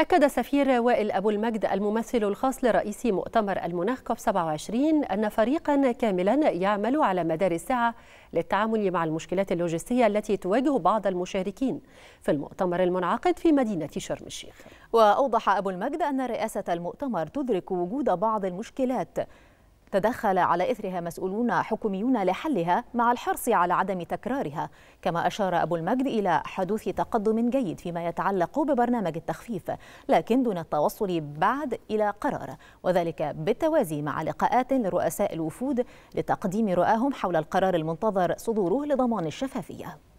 أكد سفير وائل أبو المجد الممثل الخاص لرئيس مؤتمر المناخ كوب 27 أن فريقا كاملا يعمل على مدار الساعة للتعامل مع المشكلات اللوجستية التي تواجه بعض المشاركين في المؤتمر المنعقد في مدينة شرم الشيخ وأوضح أبو المجد أن رئاسة المؤتمر تدرك وجود بعض المشكلات تدخل على إثرها مسؤولون حكوميون لحلها مع الحرص على عدم تكرارها كما أشار أبو المجد إلى حدوث تقدم جيد فيما يتعلق ببرنامج التخفيف لكن دون التوصل بعد إلى قرار وذلك بالتوازي مع لقاءات لرؤساء الوفود لتقديم رؤاهم حول القرار المنتظر صدوره لضمان الشفافية